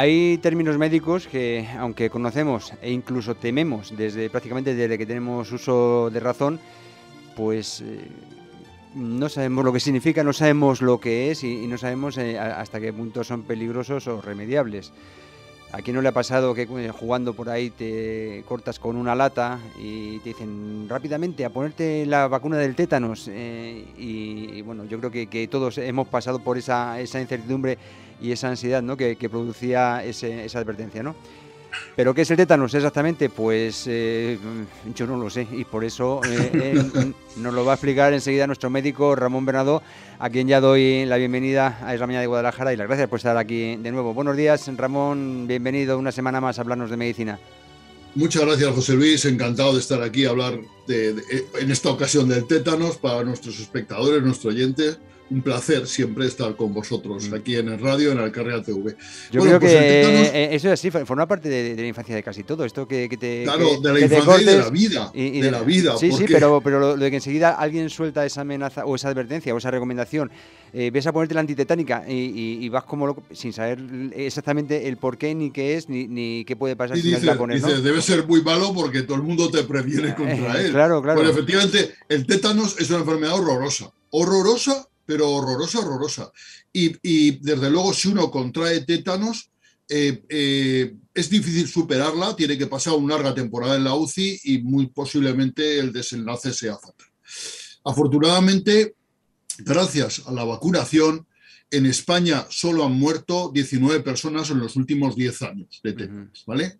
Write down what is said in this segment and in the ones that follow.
Hay términos médicos que, aunque conocemos e incluso tememos desde prácticamente desde que tenemos uso de razón, pues eh, no sabemos lo que significa, no sabemos lo que es y, no sabemos eh, hasta qué punto son peligrosos o remediables. Aquí no le ha pasado que eh, jugando por ahí te cortas con una lata y te dicen rápidamente a ponerte la vacuna del tétanos? y, bueno, yo creo que, todos hemos pasado por esa incertidumbre y esa ansiedad ¿no? que, producía esa advertencia. ¿no? ¿Pero qué es el tétanos exactamente? Pues eh, yo no lo sé y por eso eh, eh, nos lo va a explicar enseguida nuestro médico Ramón Bernardo, a quien ya doy la bienvenida a Es Mañana de Guadalajara y las gracias por estar aquí de nuevo. Buenos días Ramón, bienvenido una semana más a hablarnos de medicina. Muchas gracias José Luis, encantado de estar aquí a hablar en esta ocasión del tétanos para nuestros espectadores, nuestros oyentes un placer siempre estar con vosotros mm. aquí en el radio, en el Alcarria TV. Yo creo pues que eh, eso es así, forma parte de, la infancia de casi todo, esto que, te... Claro, de la infancia y de la vida, de, la vida. Sí, sí, pero, pero lo, de que enseguida alguien suelta esa amenaza o esa advertencia o esa recomendación, eh, ves a ponerte la antitetánica y, vas como sin saber exactamente el por qué, ni qué es, ni, qué puede pasar. Y dices, debe ser muy malo porque todo el mundo te previene contra eh, él. claro, claro. Pero efectivamente, el tétanos es una enfermedad horrorosa. Horrorosa pero horrorosa, horrorosa. Y, desde luego, si uno contrae tétanos, eh, eh, es difícil superarla, tiene que pasar una larga temporada en la UCI y muy posiblemente el desenlace sea fatal. Afortunadamente, gracias a la vacunación, en España solo han muerto 19 personas en los últimos 10 años de tétanos, ¿vale?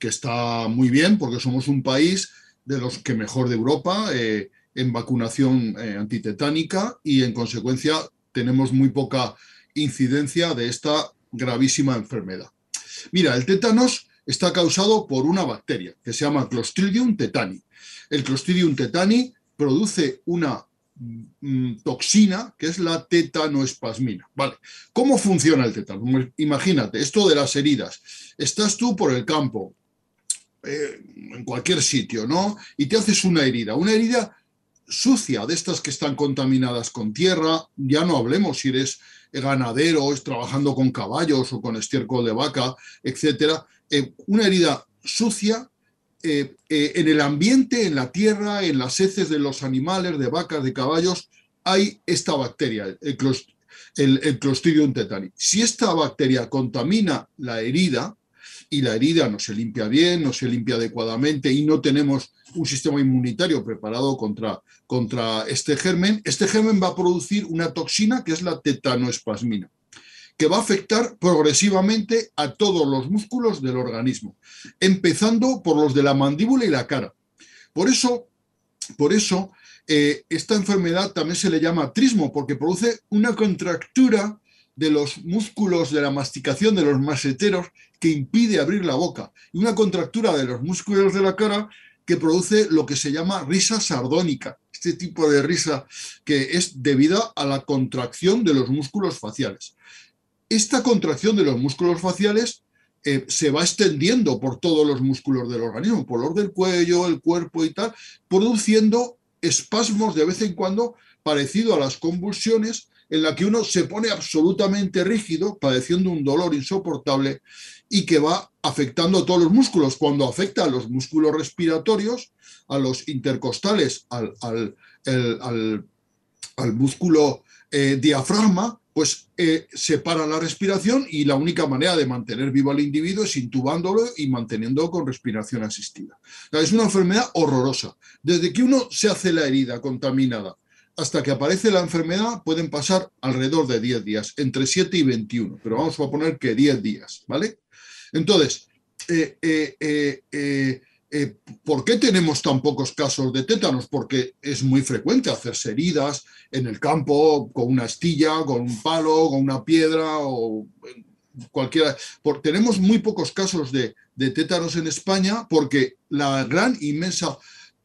Que está muy bien porque somos un país de los que mejor de Europa. Eh, en vacunación eh, antitetánica y en consecuencia tenemos muy poca incidencia de esta gravísima enfermedad. Mira, el tétanos está causado por una bacteria que se llama Clostridium tetani. El Clostridium tetani produce una mm, mm, toxina que es la tetanoespasmina. Vale, ¿cómo funciona el tétano? Pues imagínate, esto de las heridas. Estás tú por el campo, eh, en cualquier sitio, ¿no? Y te haces una herida. Una herida sucia, de estas que están contaminadas con tierra, ya no hablemos si eres ganadero, es trabajando con caballos o con estiércol de vaca, etcétera, eh, una herida sucia eh, eh, en el ambiente, en la tierra, en las heces de los animales, de vacas, de caballos, hay esta bacteria, el, el Clostridium tetani. Si esta bacteria contamina la herida, y la herida no se limpia bien, no se limpia adecuadamente y no tenemos un sistema inmunitario preparado contra, contra este germen, este germen va a producir una toxina que es la tetanoespasmina que va a afectar progresivamente a todos los músculos del organismo, empezando por los de la mandíbula y la cara. Por eso, por eso eh, esta enfermedad también se le llama trismo, porque produce una contractura de los músculos de la masticación de los maseteros que impide abrir la boca y una contractura de los músculos de la cara que produce lo que se llama risa sardónica, este tipo de risa que es debida a la contracción de los músculos faciales. Esta contracción de los músculos faciales eh, se va extendiendo por todos los músculos del organismo, por los del cuello, el cuerpo y tal, produciendo espasmos de vez en cuando parecido a las convulsiones en la que uno se pone absolutamente rígido, padeciendo un dolor insoportable y que va afectando a todos los músculos. Cuando afecta a los músculos respiratorios, a los intercostales, al, al, músculo eh, diafragma, pues eh, se para la respiración y la única manera de mantener vivo al individuo es intubándolo y manteniéndolo con respiración asistida. es una enfermedad horrorosa. Desde que uno se hace la herida contaminada hasta que aparece la enfermedad pueden pasar alrededor de 10 días, entre 7 y 21, pero vamos a poner que 10 días, ¿vale? Entonces, eh, eh, eh, ¿por qué tenemos tan pocos casos de tétanos? Porque es muy frecuente hacerse heridas en el campo con una astilla, con un palo, con una piedra o cualquiera. tenemos muy pocos casos de tétanos en España porque la gran inmensa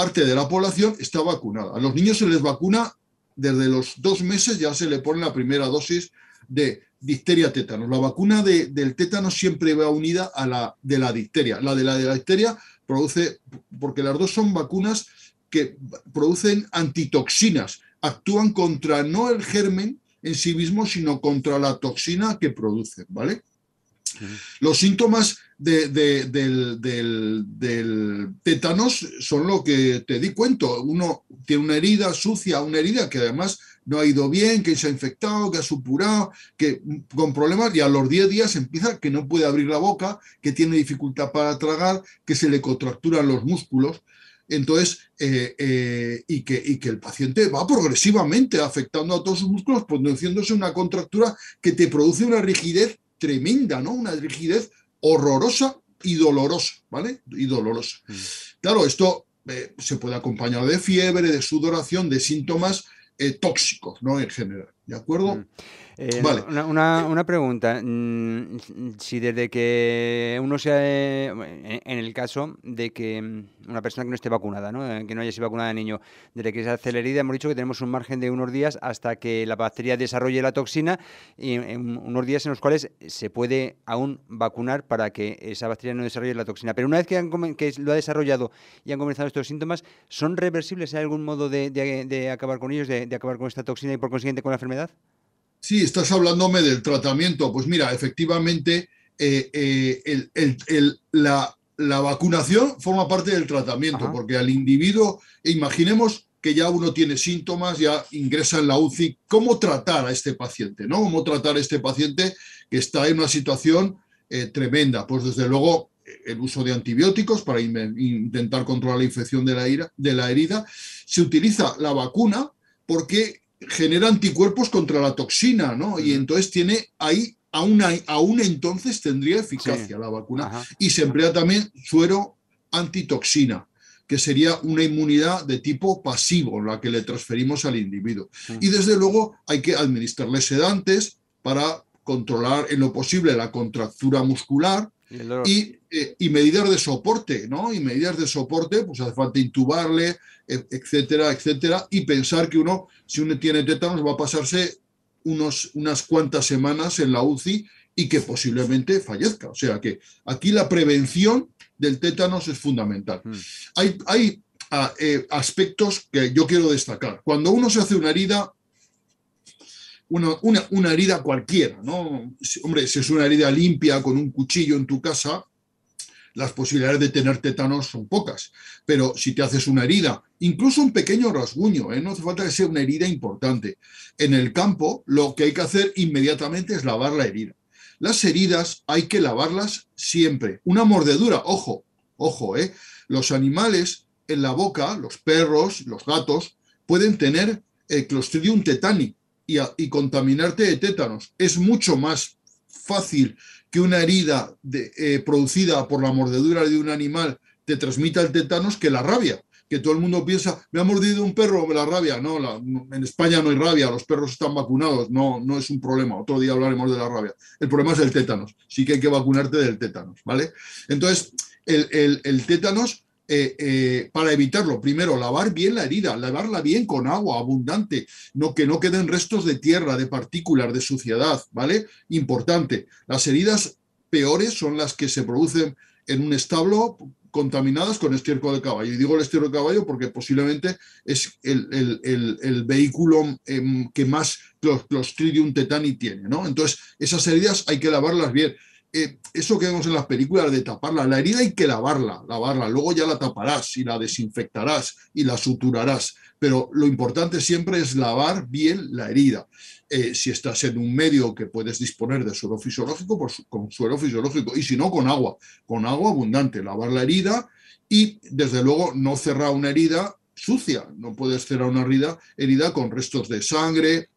parte de la población está vacunada. A los niños se les vacuna desde los dos meses, ya se le pone la primera dosis de difteria tétanos. La vacuna del tétano siempre va unida a la de la difteria. La de la de la difteria produce, porque las dos son vacunas que producen antitoxinas, actúan contra no el germen en sí mismo, sino contra la toxina que producen, ¿vale? Los síntomas del, tétanos son lo que te di cuento. Uno tiene una herida sucia, una herida que además no ha ido bien, que se ha infectado, que ha supurado, que con problemas y a los 10 días empieza que no puede abrir la boca, que tiene dificultad para tragar, que se le contracturan los músculos. Entonces, eh, eh, y, que, y, que, el paciente va progresivamente afectando a todos sus músculos, produciéndose una contractura que te produce una rigidez tremenda, ¿no? Una rigidez horrorosa y dolorosa, ¿vale? Y dolorosa. Mm. Claro, esto eh, se puede acompañar de fiebre, de sudoración, de síntomas eh, tóxicos, ¿no? En general. ¿De acuerdo? Mm. Eh, una, pregunta. Mm, si desde que uno sea. Eh, en el caso de que una persona que no esté vacunada, eh, que no haya sido vacunada de niño, desde que se hace hemos dicho que tenemos un margen de unos días hasta que la bacteria desarrolle la toxina, y unos días en los cuales se puede aún vacunar para que esa bacteria no desarrolle la toxina. Pero una vez que, lo ha desarrollado y han comenzado estos síntomas, ¿son reversibles? ¿Hay algún modo de, acabar con ellos, de acabar con esta toxina y por consiguiente con la enfermedad? Sí, estás hablándome del tratamiento. Pues mira, efectivamente, eh, eh, la, vacunación forma parte del tratamiento, porque al individuo, e imaginemos que ya uno tiene síntomas, ya ingresa en la UCI, ¿cómo tratar a este paciente? ¿Cómo tratar a este paciente que está en una situación eh, tremenda? Pues desde luego el uso de antibióticos para intentar controlar la infección de la herida. Se utiliza la vacuna porque genera anticuerpos contra la toxina, ¿no? Y entonces tiene ahí, aún, entonces tendría eficacia la vacuna. Y se emplea también suero antitoxina que sería una inmunidad de tipo pasivo, la que le transferimos al individuo. Y desde luego hay que administrarle sedantes para controlar en lo posible la contractura muscular, eh, y, medidas de soporte, ¿no? Y medidas de soporte, pues hace falta intubarle, e, etcétera, etcétera, y pensar que uno, si uno tiene tétanos, va a pasarse unos, unas cuantas semanas en la UCI y que posiblemente fallezca. O sea que aquí la prevención del tétanos es fundamental. Mm. Hay, hay ah, eh, aspectos que yo quiero destacar. Cuando uno se hace una herida, una, herida cualquiera, ¿no? Hombre, si es una herida limpia con un cuchillo en tu casa, las posibilidades de tener tétanos son pocas. Pero si te haces una herida, incluso un pequeño rasguño, ¿eh? no hace falta que sea una herida importante. En el campo, lo que hay que hacer inmediatamente es lavar la herida. Las heridas hay que lavarlas siempre. Una mordedura, ojo, ojo, ¿eh? Los animales en la boca, los perros, los gatos, pueden tener eh, Clostridium tetani, y, contaminarte de tétanos. Es mucho más fácil que una herida eh, producida por la mordedura de un animal te transmita el tétanos que la rabia. Que todo el mundo piensa, me ha mordido un perro, la rabia. No, en España no hay rabia, los perros están vacunados, no, no es un problema. Otro día hablaremos de la rabia. El problema es el tétanos, sí que hay que vacunarte del tétanos, ¿vale? Entonces, el tétanos eh, eh, para evitarlo, primero, lavar bien la herida, lavarla bien con agua abundante, no, que no queden restos de tierra, de partículas, de suciedad, ¿vale? Importante. Las heridas peores son las que se producen en un establo contaminadas con estiércol de caballo. Y digo el estiércol de caballo porque posiblemente es el, vehículo em, que más clostridium tetani tiene, ¿no? Entonces, esas heridas hay que lavarlas bien. Eh, eso que vemos en las películas de taparla, la herida hay que lavarla, lavarla, luego ya la taparás y la desinfectarás y la suturarás, pero lo importante siempre es lavar bien la herida. Eh, si estás en un medio que puedes disponer de suelo fisiológico, pues con suelo fisiológico, y si no, con agua, con agua abundante, lavar la herida y desde luego no cerrar una herida sucia, no puedes cerrar una herida, herida con restos de sangre,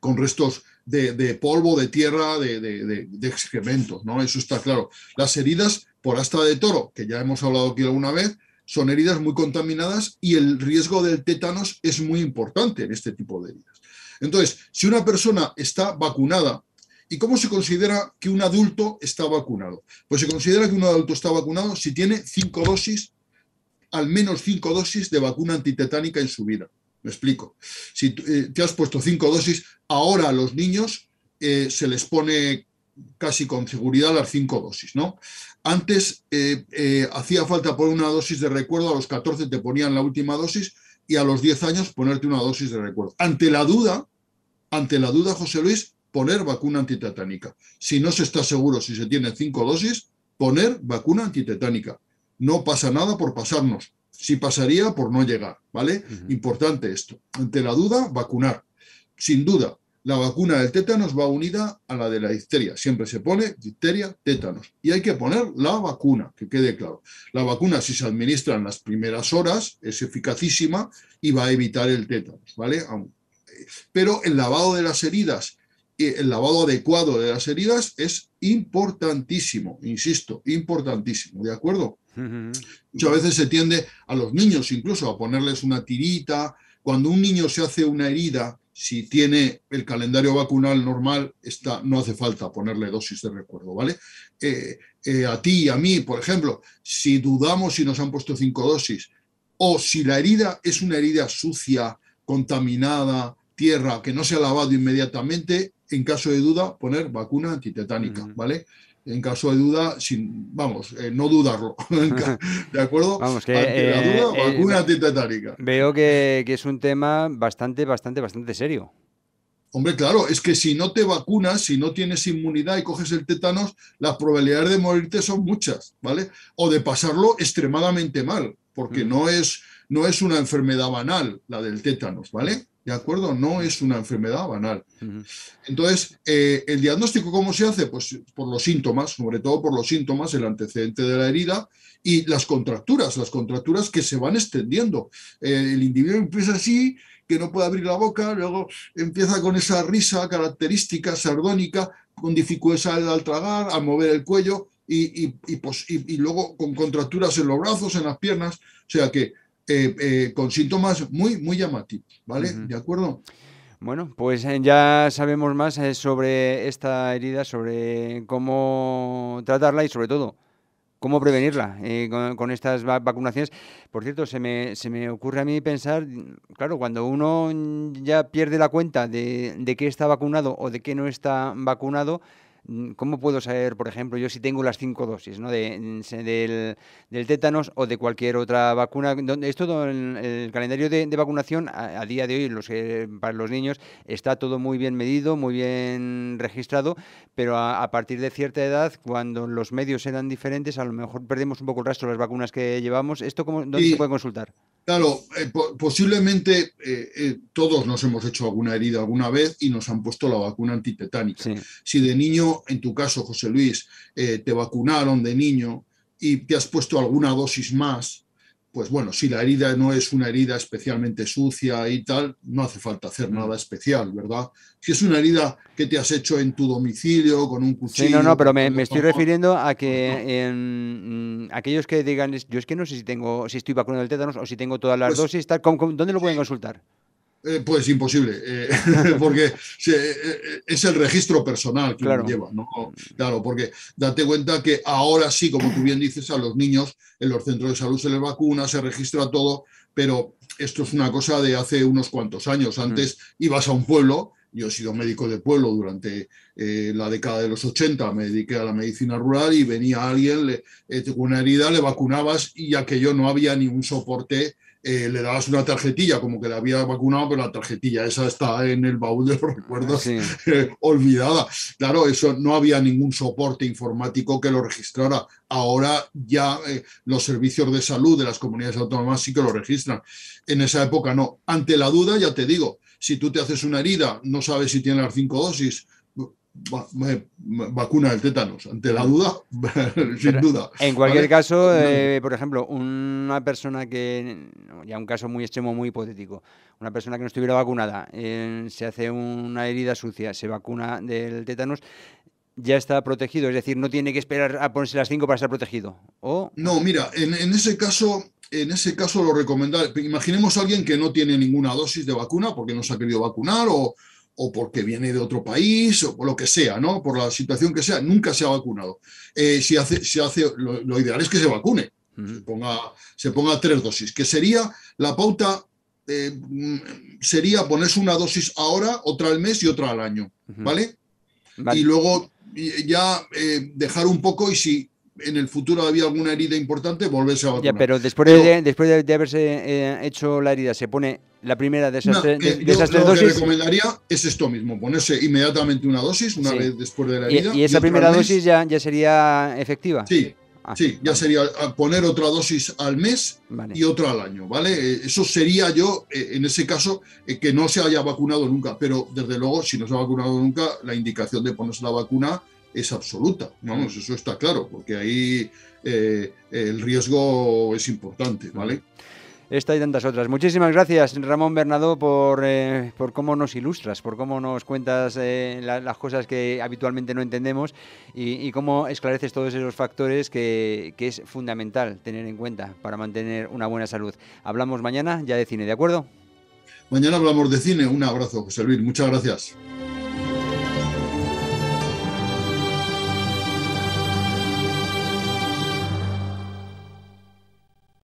con restos de, polvo, de tierra, de, excrementos, ¿no? Eso está claro. Las heridas por astra de toro, que ya hemos hablado aquí alguna vez, son heridas muy contaminadas y el riesgo del tétanos es muy importante en este tipo de heridas. Entonces, si una persona está vacunada, ¿Y cómo se considera que un adulto está vacunado? Pues se considera que un adulto está vacunado si tiene cinco dosis, al menos cinco dosis de vacuna antitetánica en su vida. Me explico. Si eh, te has puesto cinco dosis, ahora a los niños eh, se les pone casi con seguridad las cinco dosis, ¿no? Antes eh, hacía falta poner una dosis de recuerdo, a los 14 te ponían la última dosis y a los 10 años ponerte una dosis de recuerdo. Ante la duda, ante la duda, José Luis, poner vacuna antitetánica. Si no se está seguro si se tiene cinco dosis, poner vacuna antitetánica. No pasa nada por pasarnos si pasaría por no llegar, ¿vale? Importante esto. Ante la duda, vacunar. Sin duda, la vacuna del tétanos va unida a la de la difteria. Siempre se pone difteria, tétanos. Y hay que poner la vacuna, que quede claro. La vacuna, si se administra en las primeras horas, es eficacísima y va a evitar el tétanos, ¿vale? Pero el lavado de las heridas, eh, el lavado adecuado de las heridas es importantísimo, insisto, importantísimo, ¿de acuerdo? Muchas veces se tiende a los niños incluso a ponerles una tirita. Cuando un niño se hace una herida, si tiene el calendario vacunal normal, está, no hace falta ponerle dosis de recuerdo, ¿vale? Eh, eh, a ti y a mí, por ejemplo, si dudamos si nos han puesto cinco dosis o si la herida es una herida sucia, contaminada, tierra, que no se ha lavado inmediatamente, en caso de duda, poner vacuna antitetánica, ¿vale? en caso de duda, sin, vamos, eh, no dudarlo. ¿De acuerdo? Vamos, que. Ante la eh, duda, eh, Veo que, es un tema bastante, bastante, bastante serio. Hombre, claro, es que si no te vacunas, si no tienes inmunidad y coges el tétanos, las probabilidades de morirte son muchas, ¿vale? O de pasarlo extremadamente mal, porque mm. no, es, no es una enfermedad banal la del tétanos, ¿vale? ¿De acuerdo? No es una enfermedad banal. Entonces, eh, ¿el diagnóstico cómo se hace? Pues por los síntomas, sobre todo por los síntomas, el antecedente de la herida y las contracturas, las contracturas que se van extendiendo. Eh, el individuo empieza así, que no puede abrir la boca, luego empieza con esa risa característica, sardónica, con dificultad al tragar, al mover el cuello y, y luego con contracturas en los brazos, en las piernas. O sea que eh, eh, con síntomas muy, muy llamativos, ¿vale? ¿De acuerdo? Bueno, pues eh, ya sabemos más sobre esta herida, sobre cómo tratarla y sobre todo cómo prevenirla con, estas vacunaciones. Por cierto, se me, se me, ocurre a mí pensar, claro, cuando uno ya pierde la cuenta de, de qué está vacunado o de qué no está vacunado, Mm, ¿Cómo puedo saber, por ejemplo, yo si tengo las cinco dosis de, mm, del, tétanos o de cualquier otra vacuna? Es todo el, calendario de, vacunación a, día de hoy los, eh, para los niños está todo muy bien medido, muy bien registrado, pero a, partir de cierta edad, cuando los medios eran diferentes, a lo mejor perdemos un poco el rastro de las vacunas que llevamos. ¿Esto cómo, dónde se puede consultar? Claro, eh, posiblemente eh, todos nos hemos hecho alguna herida alguna vez y nos han puesto la vacuna antitetánica. Si de niño en tu caso, José Luis, eh, te vacunaron de niño y te has puesto alguna dosis más, pues bueno, si la herida no es una herida especialmente sucia y tal, no hace falta hacer nada especial, ¿verdad? Si es una herida que te has hecho en tu domicilio con un cuchillo. Sí, no, no, pero me, estoy refiriendo a que mm, aquellos que digan, yo es que no sé si tengo, si estoy vacunado del tétanos o si tengo todas las pues dosis, dónde lo pueden consultar? Eh, pues imposible, eh, porque eh, es el registro personal que claro. lleva, ¿no? Claro, porque date cuenta que ahora sí, como tú bien dices, a los niños en los centros de salud se les vacuna, se registra todo, pero esto es una cosa de hace unos cuantos años. Antes ibas a un pueblo, yo he sido médico de pueblo durante la década de los 80, me dediqué a la medicina rural y venía alguien le, una herida, le vacunabas y ya que yo no había ningún soporte eh, le dabas una tarjetilla como que la había vacunado, pero la tarjetilla esa está en el baúl de los recuerdos eh, olvidada. Claro, eso no había ningún soporte informático que lo registrara. Ahora ya eh, los servicios de salud de las comunidades autónomas sí que lo registran. En esa época no. Ante la duda, ya te digo, si tú te haces una herida, no sabes si tienes las cinco dosis, vacuna del tétanos, ante la duda, sin duda. En cualquier caso, eh, por ejemplo, una persona que, ya un caso muy extremo, muy hipotético, una persona que no estuviera vacunada, eh, se hace una herida sucia, se vacuna del tétanos, ya está protegido, es decir, no tiene que esperar a ponerse las 5 para estar protegido. ¿O? No, mira, en, ese caso, en ese caso lo recomendable imaginemos a alguien que no tiene ninguna dosis de vacuna porque no se ha querido vacunar o, o porque viene de otro país, o por lo que sea, ¿no? Por la situación que sea, nunca se ha vacunado. Eh, si hace lo, ideal es que se vacune, se, ponga, se ponga tres dosis, que sería la pauta, eh, mm, sería ponerse una dosis ahora, otra al mes y otra al año, ¿vale? Y luego ya eh, dejar un poco y si en el futuro había alguna herida importante, volverse a vacunar. Ya, pero después, de, después de, haberse eh, hecho la herida, se pone la primera de esas, tres eh, dosis. Lo que recomendaría es esto mismo, ponerse inmediatamente una dosis una vez después de la herida. ¿Y, esa primera dosis ya, ya sería efectiva? Sí, ah, sí, ya sería poner otra dosis al mes y otra al año, ¿vale? Eh, eso sería yo, en ese caso, que no se haya vacunado nunca, pero desde luego, si no se ha vacunado nunca, la indicación de ponerse la vacuna es absoluta, vamos, mm. eso está claro, porque ahí eh, el riesgo es importante, mm. ¿vale? Esta y tantas otras. Muchísimas gracias, Ramón Bernadó, por, eh, por cómo nos ilustras, por cómo nos cuentas eh, las cosas que habitualmente no entendemos y, cómo esclareces todos esos factores que, que es fundamental tener en cuenta para mantener una buena salud. Hablamos mañana ya de cine, ¿de acuerdo? Mañana hablamos de cine. Un abrazo, José Luis. Muchas gracias.